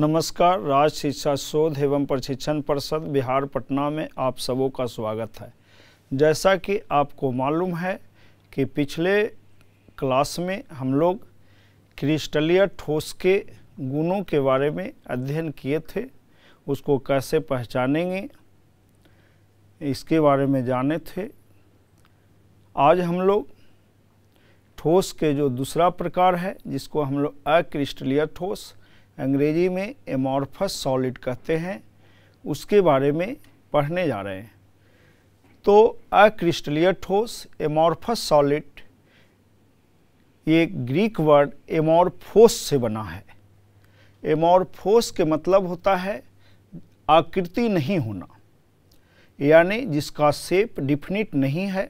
नमस्कार राज्य शिक्षा शोध एवं प्रशिक्षण परिषद बिहार पटना में आप सबों का स्वागत है जैसा कि आपको मालूम है कि पिछले क्लास में हम लोग क्रिस्टलीय ठोस के गुणों के बारे में अध्ययन किए थे उसको कैसे पहचानेंगे इसके बारे में जाने थे आज हम लोग ठोस के जो दूसरा प्रकार है जिसको हम लोग अक्रिस्टलीय ठोस अंग्रेजी में एमॉर्फस सॉलिड कहते हैं उसके बारे में पढ़ने जा रहे हैं तो अक्रिस्टलीय ठोस एमॉर्फस सॉलिड ये ग्रीक वर्ड एमॉर्फोस से बना है एमॉर्फोस के मतलब होता है आकृति नहीं होना यानी जिसका सेप डिफिनिट नहीं है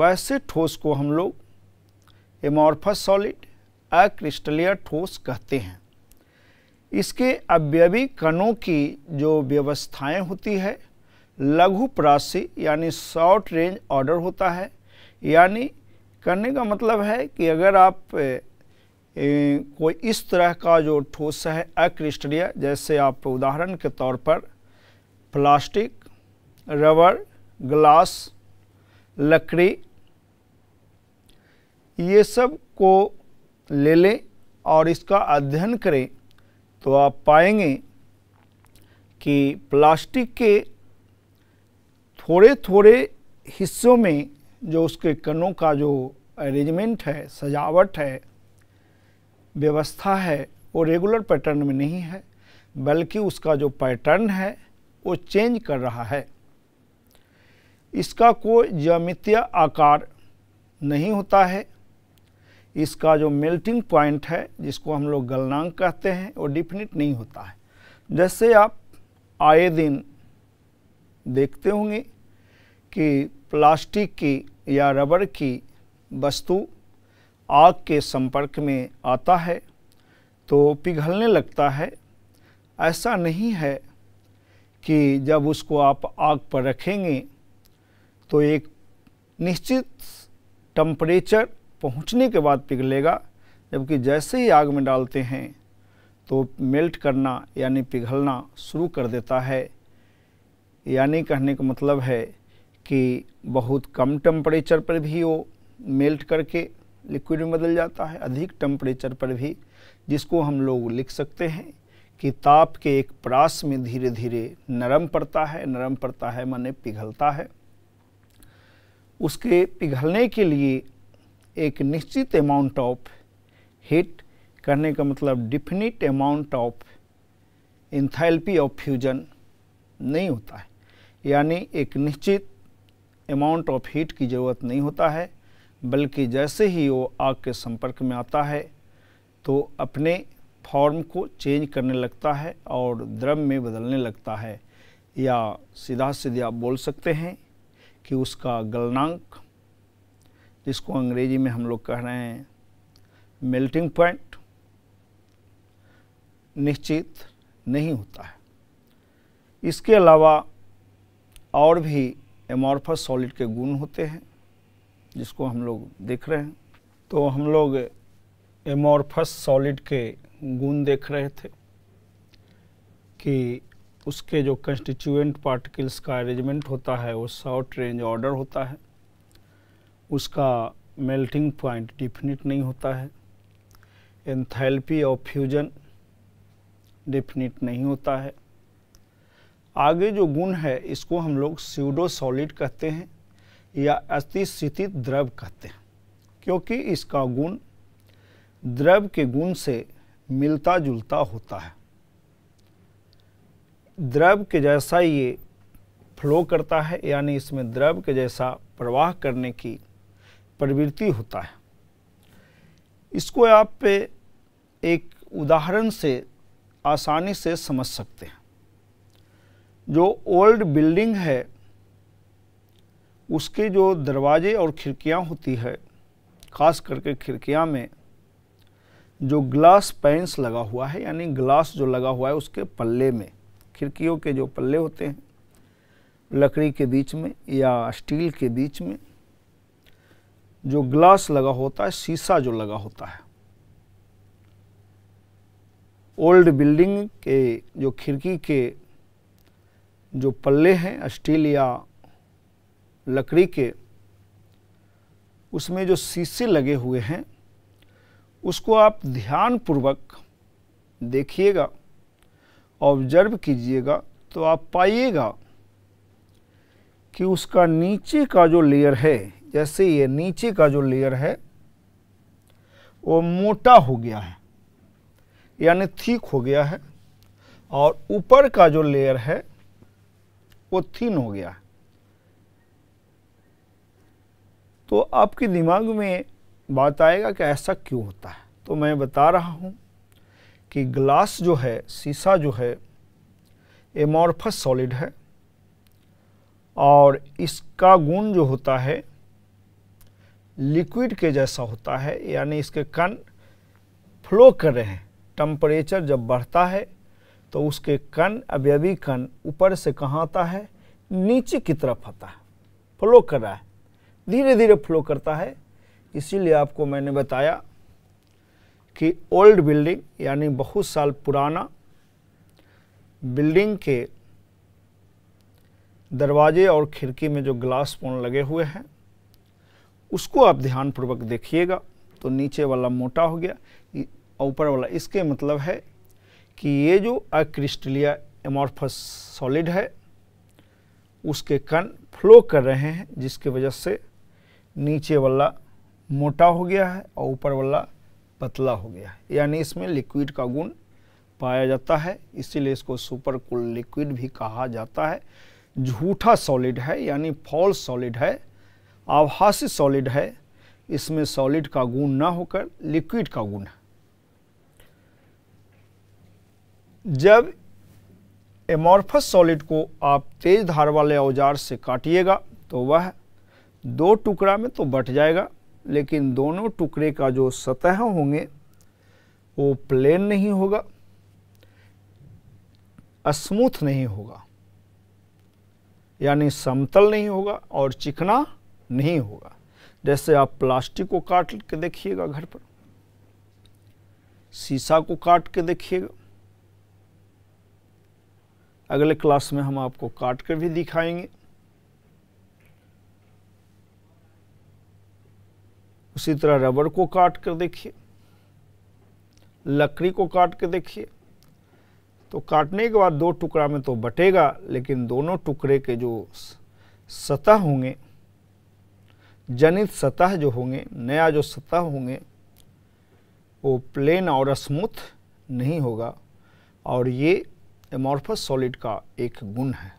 वैसे ठोस को हम लोग एमॉर्फस सॉलिड अक्रिस्टलीय ठोस कहते हैं इसके अव्यवी कणों की जो व्यवस्थाएं होती है लघु प्रासी यानी शॉर्ट रेंज ऑर्डर होता है यानी करने का मतलब है कि अगर आप ए, ए, कोई इस तरह का जो ठोस है अक्रिस्टलीय जैसे आप उदाहरण के तौर पर प्लास्टिक रबर ग्लास लकड़ी ये सब को ले लें और इसका अध्ययन करें तो आप पाएंगे कि प्लास्टिक के थोड़े थोड़े हिस्सों में जो उसके कणों का जो अरेंजमेंट है सजावट है व्यवस्था है वो रेगुलर पैटर्न में नहीं है बल्कि उसका जो पैटर्न है वो चेंज कर रहा है इसका कोई ज्यामितीय आकार नहीं होता है इसका जो मेल्टिंग पॉइंट है जिसको हम लोग गलनांक कहते हैं वो डिफिनिट नहीं होता है जैसे आप आए दिन देखते होंगे कि प्लास्टिक की या रबर की वस्तु आग के संपर्क में आता है तो पिघलने लगता है ऐसा नहीं है कि जब उसको आप आग पर रखेंगे तो एक निश्चित टम्परेचर पहुंचने के बाद पिघलेगा जबकि जैसे ही आग में डालते हैं तो मेल्ट करना यानी पिघलना शुरू कर देता है यानी कहने का मतलब है कि बहुत कम टेम्परेचर पर भी वो मेल्ट करके लिक्विड में बदल जाता है अधिक टेम्परेचर पर भी जिसको हम लोग लिख सकते हैं कि ताप के एक प्रास में धीरे धीरे नरम पड़ता है नरम पड़ता है माने पिघलता है उसके पिघलने के लिए एक निश्चित अमाउंट ऑफ हीट करने का मतलब definite amount of enthalpy of fusion नहीं होता है यानी एक निश्चित अमाउंट ऑफ हीट की ज़रूरत नहीं होता है बल्कि जैसे ही वो आग के संपर्क में आता है तो अपने फॉर्म को चेंज करने लगता है और द्रव में बदलने लगता है या सीधा सीधा बोल सकते हैं कि उसका गलनांक जिसको अंग्रेजी में हम लोग कह रहे हैं मेल्टिंग पॉइंट निश्चित नहीं होता है इसके अलावा और भी एमॉर्फस सॉलिड के गुण होते हैं जिसको हम लोग देख रहे हैं तो हम लोग एमॉर्फस सॉलिड के गुण देख रहे थे कि उसके जो कंस्टिट्यूएंट पार्टिकल्स का अरेंजमेंट होता है वो शॉर्ट रेंज ऑर्डर होता है उसका मेल्टिंग पॉइंट डिफिनिट नहीं होता है एंथैल्पी ऑफ फ्यूजन डिफिनिट नहीं होता है आगे जो गुण है इसको हम लोग स्यूडो सॉलिड कहते हैं या अतिस्थित द्रव कहते हैं क्योंकि इसका गुण द्रव के गुण से मिलता जुलता होता है द्रव के जैसा ये फ्लो करता है यानी इसमें द्रव के जैसा प्रवाह करने की प्रवृत्ति होता है इसको आप पे एक उदाहरण से आसानी से समझ सकते हैं जो ओल्ड बिल्डिंग है उसके जो दरवाजे और खिड़कियां होती है ख़ास करके खिड़कियां में जो ग्लास पैंस लगा हुआ है यानी ग्लास जो लगा हुआ है उसके पल्ले में खिड़कियों के जो पल्ले होते हैं लकड़ी के बीच में या स्टील के बीच में जो ग्लास लगा होता है शीशा जो लगा होता है ओल्ड बिल्डिंग के जो खिड़की के जो पल्ले हैं स्टील या लकड़ी के उसमें जो शीशे लगे हुए हैं उसको आप ध्यानपूर्वक देखिएगा ऑब्जर्व कीजिएगा तो आप पाइएगा कि उसका नीचे का जो लेयर है जैसे ये नीचे का जो लेयर है वो मोटा हो गया है यानी थीक हो गया है और ऊपर का जो लेयर है वो थीन हो गया है तो आपके दिमाग में बात आएगा कि ऐसा क्यों होता है तो मैं बता रहा हूँ कि ग्लास जो है शीशा जो है एमोरफस सॉलिड है और इसका गुण जो होता है लिक्विड के जैसा होता है यानी इसके कण फ्लो कर रहे हैं टम्परेचर जब बढ़ता है तो उसके कण अवयवी कण ऊपर से कहाँ आता है नीचे की तरफ आता है फ्लो कर रहा है धीरे धीरे फ्लो करता है इसीलिए आपको मैंने बताया कि ओल्ड बिल्डिंग यानी बहुत साल पुराना बिल्डिंग के दरवाजे और खिड़की में जो ग्लास पोन लगे हुए हैं उसको आप ध्यानपूर्वक देखिएगा तो नीचे वाला मोटा हो गया ऊपर वाला इसके मतलब है कि ये जो अक्रिस्टलिया एमॉर्फस सॉलिड है उसके कण फ्लो कर रहे हैं जिसकी वजह से नीचे वाला मोटा हो गया है और ऊपर वाला पतला हो गया है यानी इसमें लिक्विड का गुण पाया जाता है इसीलिए इसको सुपर कूल लिक्विड भी कहा जाता है झूठा सॉलिड है यानी फॉल्स सॉलिड है आभासी सॉलिड है इसमें सॉलिड का गुण ना होकर लिक्विड का गुण है जब एमॉर्फस सॉलिड को आप तेज धार वाले औजार से काटिएगा तो वह दो टुकड़ा में तो बट जाएगा लेकिन दोनों टुकड़े का जो सतह होंगे वो प्लेन नहीं होगा स्मूथ नहीं होगा यानी समतल नहीं होगा और चिकना नहीं होगा जैसे आप प्लास्टिक को काट के देखिएगा घर पर शीशा को काट के देखिएगा अगले क्लास में हम आपको काट कर भी दिखाएंगे उसी तरह रबर को काट कर देखिए लकड़ी को काट के देखिए तो काटने के बाद दो टुकड़ा में तो बटेगा लेकिन दोनों टुकड़े के जो सतह होंगे जनित सतह जो होंगे नया जो सतह होंगे वो प्लेन और स्मूथ नहीं होगा और ये एमॉर्फस सॉलिड का एक गुण है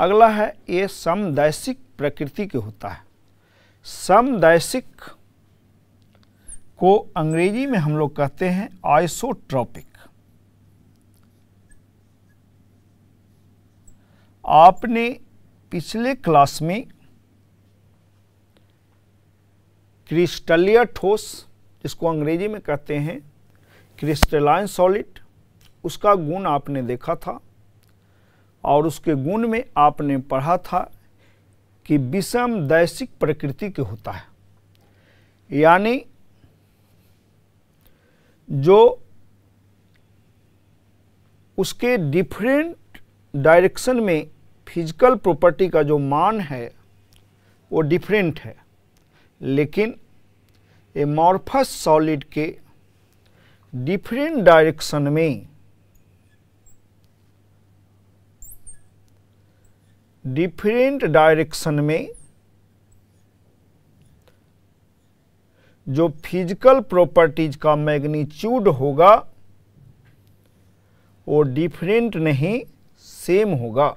अगला है ये समदैशिक प्रकृति के होता है समदैशिक को अंग्रेजी में हम लोग कहते हैं आइसोट्रॉपिक आपने पिछले क्लास में क्रिस्टलीय ठोस जिसको अंग्रेजी में कहते हैं क्रिस्टलाइन सॉलिड उसका गुण आपने देखा था और उसके गुण में आपने पढ़ा था कि विषम दैशिक प्रकृति के होता है यानी जो उसके डिफरेंट डायरेक्शन में फिजिकल प्रॉपर्टी का जो मान है वो डिफरेंट है लेकिन ए मॉर्फस सॉलिड के डिफरेंट डायरेक्शन में डिफरेंट डायरेक्शन में जो फिजिकल प्रॉपर्टीज का मैग्नीट्यूड होगा वो डिफरेंट नहीं सेम होगा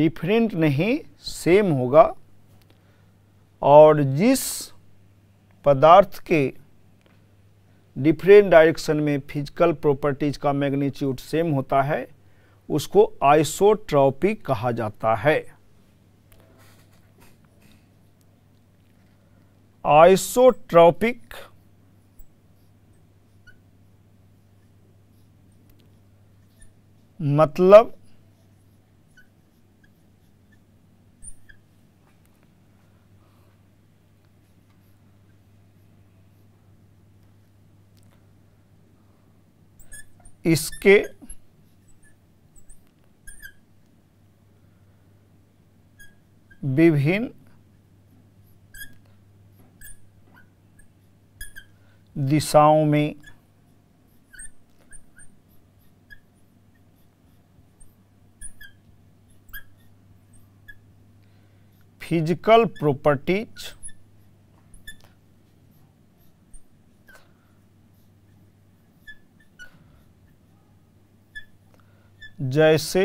डिफरेंट नहीं सेम होगा और जिस पदार्थ के डिफरेंट डायरेक्शन में फिजिकल प्रॉपर्टीज का मैग्नीट्यूड सेम होता है उसको आइसोट्रॉपी कहा जाता है आइसोट्रॉपिक मतलब इसके विभिन्न दिशाओं में फिजिकल प्रॉपर्टीज जैसे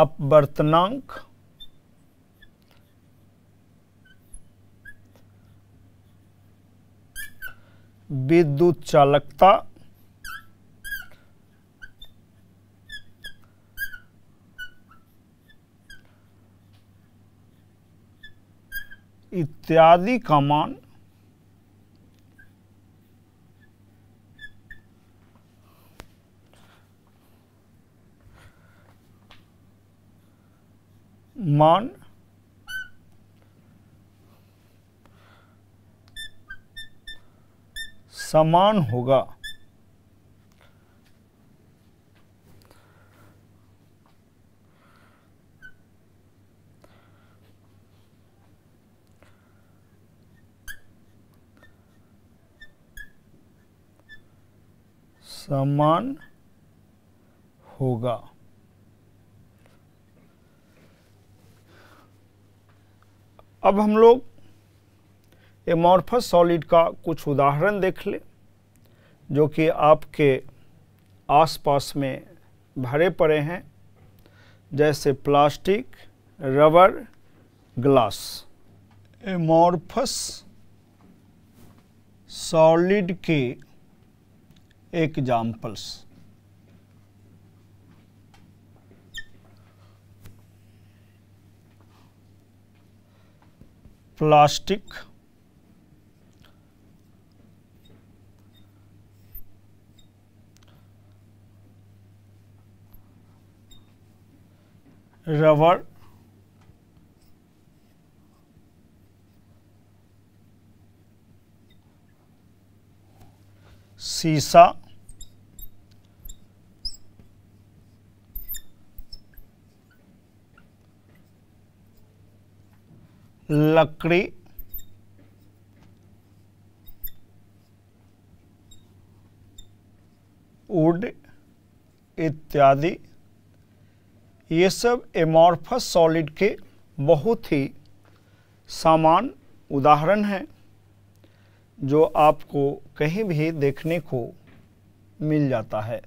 अपवर्तनांक विद्युत चालकता इत्यादि का मान मान समान होगा समान होगा अब हम लोग एमॉर्फस सॉलिड का कुछ उदाहरण देख ले जो कि आपके आसपास में भरे पड़े हैं जैसे plastic rubber glass amorphous solid के एग्जाम्पल्स प्लास्टिक रबर शीशा लकड़ी उड इत्यादि ये सब एमॉर्फस सॉलिड के बहुत ही सामान उदाहरण हैं जो आपको कहीं भी देखने को मिल जाता है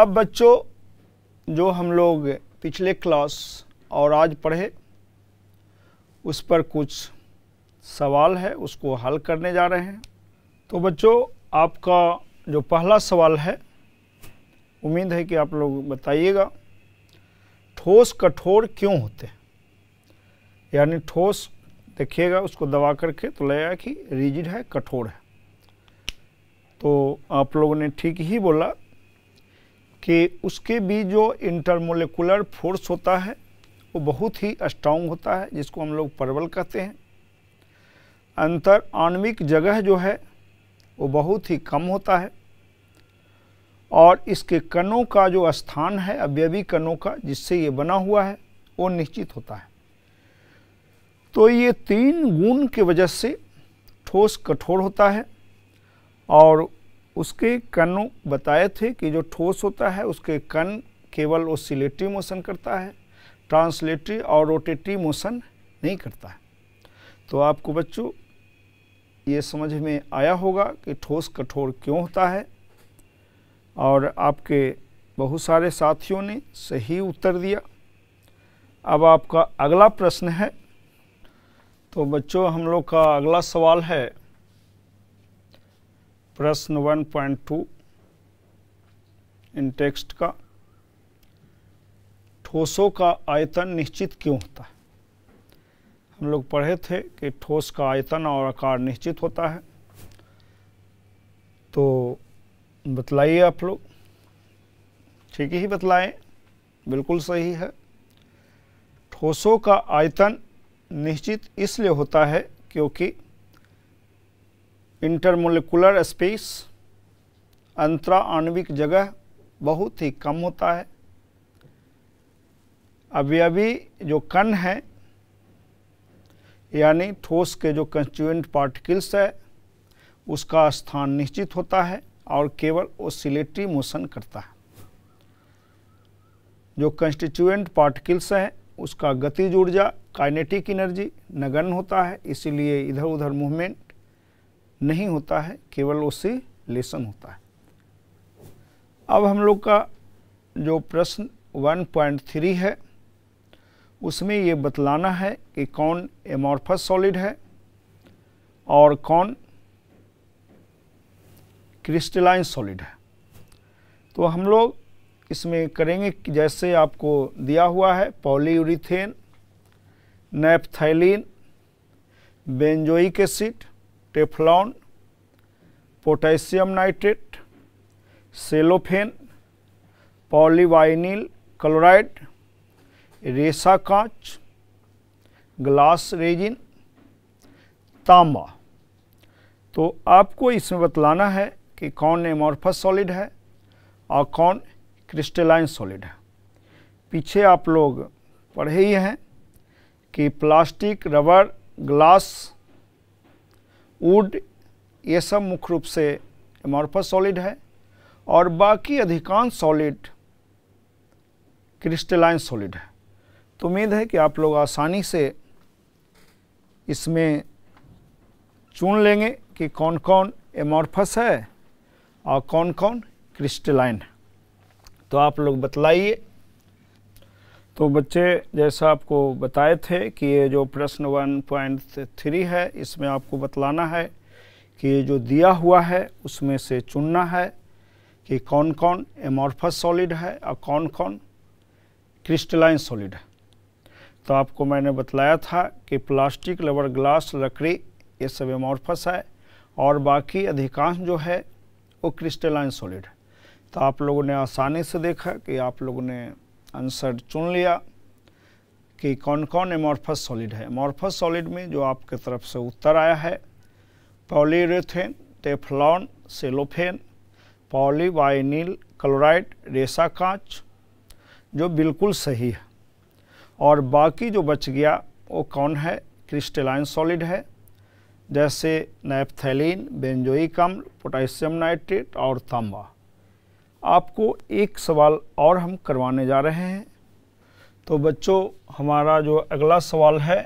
अब बच्चों जो हम लोग पिछले क्लास और आज पढ़े उस पर कुछ सवाल है उसको हल करने जा रहे हैं तो बच्चों आपका जो पहला सवाल है उम्मीद है कि आप लोग बताइएगा ठोस कठोर क्यों होते हैं यानी ठोस देखिएगा उसको दबा करके तो लगेगा कि रिजिड है कठोर है तो आप लोगों ने ठीक ही बोला कि उसके भी जो इंटरमोलिकुलर फोर्स होता है वो बहुत ही स्ट्रांग होता है जिसको हम लोग परवल कहते हैं अंतर आणविक जगह जो है वो बहुत ही कम होता है और इसके कणों का जो स्थान है अव्यवी कणों का जिससे ये बना हुआ है वो निश्चित होता है तो ये तीन गुण के वजह से ठोस कठोर होता है और उसके कणों बताए थे कि जो ठोस होता है उसके कण केवल ओसिलेटरी मोशन करता है ट्रांसलेटरी और रोटेटरी मोशन नहीं करता है तो आपको बच्चों ये समझ में आया होगा कि ठोस कठोर क्यों होता है और आपके बहुत सारे साथियों ने सही उत्तर दिया अब आपका अगला प्रश्न है तो बच्चों हम लोग का अगला सवाल है प्रश्न 1.2 इन टेक्स्ट का ठोसों का आयतन निश्चित क्यों होता है हम लोग पढ़े थे कि ठोस का आयतन और आकार निश्चित होता है तो बतलाइए आप लोग ठीक ही बतलाएं बिल्कुल सही है ठोसों का आयतन निश्चित इसलिए होता है क्योंकि इंटरमोलिकुलर स्पेस अंतरा आणविक जगह बहुत ही कम होता है अवयवी जो कण है यानी ठोस के जो कंस्टिट्यूएंट पार्टिकल्स है उसका स्थान निश्चित होता है और केवल ओसिलेटरी मोशन करता है जो कंस्टिट्यूएंट पार्टिकल्स हैं उसका गतिज ऊर्जा काइनेटिक एनर्जी नगन होता है इसीलिए इधर उधर मूवमेंट नहीं होता है केवल ओसिलेशन होता है अब हम लोग का जो प्रश्न 1.3 है उसमें ये बतलाना है कि कौन एमॉर्फस सॉलिड है और कौन क्रिस्टलाइन सॉलिड है तो हम लोग इसमें करेंगे जैसे आपको दिया हुआ है polyurethane naphthalene benzoic acid Teflon potassium nitrate cellophane polyvinyl chloride रेसा कांच ग्लास रेजिन तांबा तो आपको इसमें बतलाना है कि कौन एमोर्फस सॉलिड है और कौन क्रिस्टलाइन सॉलिड है पीछे आप लोग पढ़े ही हैं कि प्लास्टिक रबर ग्लास वुड ये सब मुख्य रूप से एमोर्फस सॉलिड है और बाकी अधिकांश सॉलिड क्रिस्टलाइन सॉलिड है तो उम्मीद है कि आप लोग आसानी से इसमें चुन लेंगे कि कौन कौन एमॉर्फस है और कौन कौन क्रिस्टलाइन है तो आप लोग बतलाइए तो बच्चे जैसा आपको बताए थे कि ये जो प्रश्न वन पॉइंट थ्री है इसमें आपको बतलाना है कि ये जो दिया हुआ है उसमें से चुनना है कि कौन कौन एमॉर्फस सॉलिड है और कौन कौन क्रिस्टलाइन सॉलिड है तो आपको मैंने बतलाया था कि प्लास्टिक लबर ग्लास लकड़ी ये सब एमोरफस है और बाकी अधिकांश जो है वो क्रिस्टलाइन सॉलिड है तो आप लोगों ने आसानी से देखा कि आप लोगों ने आंसर चुन लिया कि कौन कौन एमोरफस सॉलिड है एमोरफस सॉलिड में जो आपके तरफ से उत्तर आया है polyurethane Teflon cellophane polyvinyl chloride रेसा कांच जो बिल्कुल सही है और बाकी जो बच गया वो कौन है क्रिस्टलाइन सॉलिड है जैसे नैपथैलिन बेंजोइक अम्ल पोटासियम नाइट्रेट और तांबा आपको एक सवाल और हम करवाने जा रहे हैं तो बच्चों हमारा जो अगला सवाल है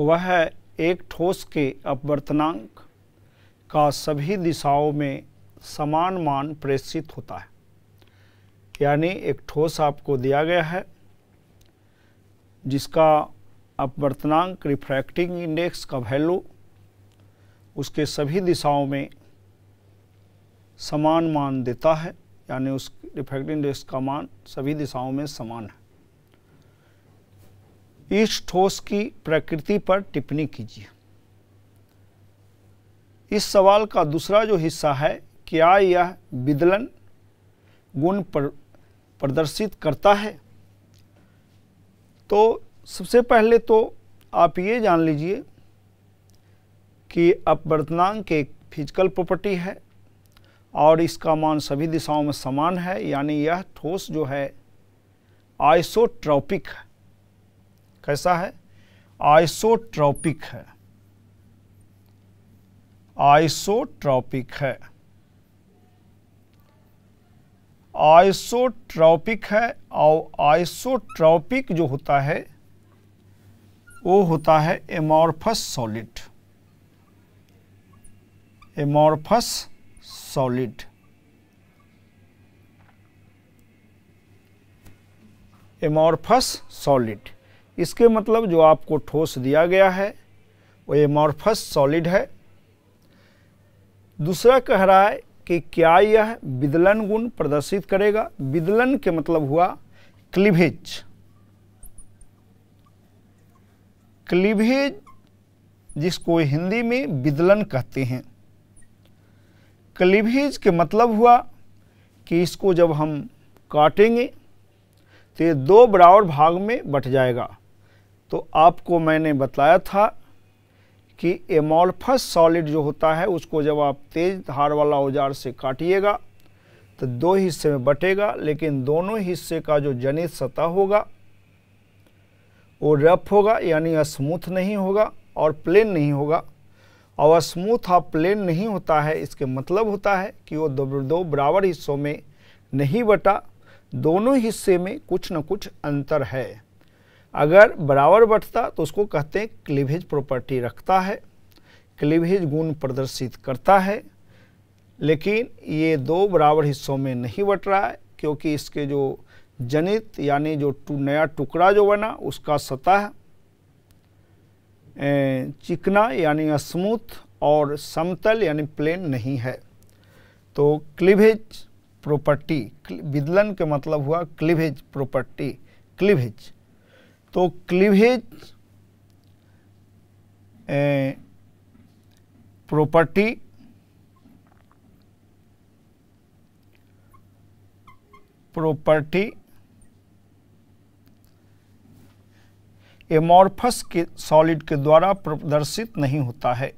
वह है एक ठोस के अपवर्तनांक का सभी दिशाओं में समान मान प्रेषित होता है यानी एक ठोस आपको दिया गया है जिसका अपवर्तनांक रिफ्रैक्टिंग इंडेक्स का वैल्यू उसके सभी दिशाओं में समान मान देता है यानी उस रिफ्रैक्टिंग इंडेक्स का मान सभी दिशाओं में समान है इस ठोस की प्रकृति पर टिप्पणी कीजिए इस सवाल का दूसरा जो हिस्सा है क्या यह विदलन गुण पर प्रदर्शित करता है तो सबसे पहले तो आप ये जान लीजिए कि अपवर्तनांक एक फिजिकल प्रॉपर्टी है और इसका मान सभी दिशाओं में समान है यानी यह ठोस जो है आइसोट्रॉपिक है कैसा है आइसोट्रॉपिक है आइसोट्रॉपिक है आइसोट्रॉपिक है और आइसोट्रॉपिक जो होता है वो होता है amorphous solid amorphous solid amorphous solid इसके मतलब जो आपको ठोस दिया गया है वो एमॉर्फस सॉलिड है दूसरा कह रहा है कि क्या यह विदलन गुण प्रदर्शित करेगा विदलन के मतलब हुआ क्लिवेज क्लिवेज जिसको हिंदी में विदलन कहते हैं क्लिवेज के मतलब हुआ कि इसको जब हम काटेंगे तो ये दो बराबर भाग में बट जाएगा तो आपको मैंने बताया था कि एमोल्फस सॉलिड जो होता है उसको जब आप तेज धार वाला औजार से काटिएगा तो दो हिस्से में बटेगा लेकिन दोनों हिस्से का जो जनित सतह होगा वो रफ होगा यानी स्मूथ नहीं होगा और प्लेन नहीं होगा और स्मूथ और प्लेन नहीं होता है इसके मतलब होता है कि वो दो, दो बराबर हिस्सों में नहीं बटा दोनों हिस्से में कुछ न कुछ अंतर है अगर बराबर बटता तो उसको कहते हैं क्लिवेज प्रॉपर्टी रखता है क्लिवेज गुण प्रदर्शित करता है लेकिन ये दो बराबर हिस्सों में नहीं बट रहा है क्योंकि इसके जो जनित यानी जो टू नया टुकड़ा जो बना उसका सतह चिकना यानी स्मूथ और समतल यानी प्लेन नहीं है तो क्लिवेज प्रॉपर्टी विदलन के मतलब हुआ क्लिवेज प्रॉपर्टी क्लिवेज तो क्लीवेज प्रॉपर्टी प्रॉपर्टी एमोरफस के सॉलिड के द्वारा प्रदर्शित नहीं होता है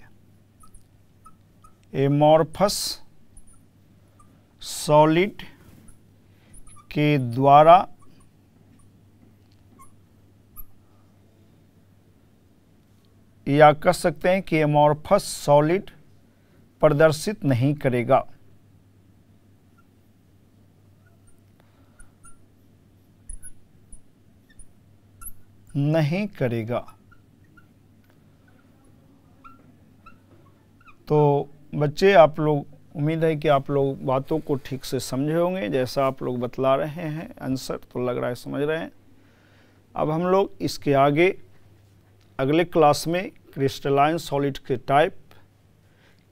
एमोर्फस सॉलिड के द्वारा या कह सकते हैं कि एमोरफस सॉलिड प्रदर्शित नहीं करेगा नहीं करेगा तो बच्चे आप लोग उम्मीद है कि आप लोग बातों को ठीक से समझे होंगे जैसा आप लोग बतला रहे हैं आंसर तो लग रहा है समझ रहे हैं अब हम लोग इसके आगे अगले क्लास में क्रिस्टलाइन सॉलिड के टाइप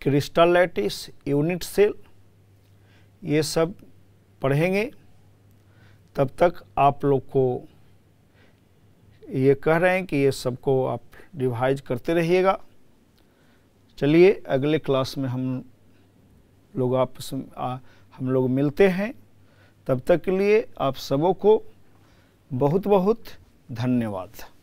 क्रिस्टलाइटिस यूनिट सेल ये सब पढ़ेंगे तब तक आप लोग को ये कह रहे हैं कि ये सबको आप रिवाइज करते रहिएगा चलिए अगले क्लास में हम लोग आपस हम लोग मिलते हैं तब तक के लिए आप सबों को बहुत बहुत धन्यवाद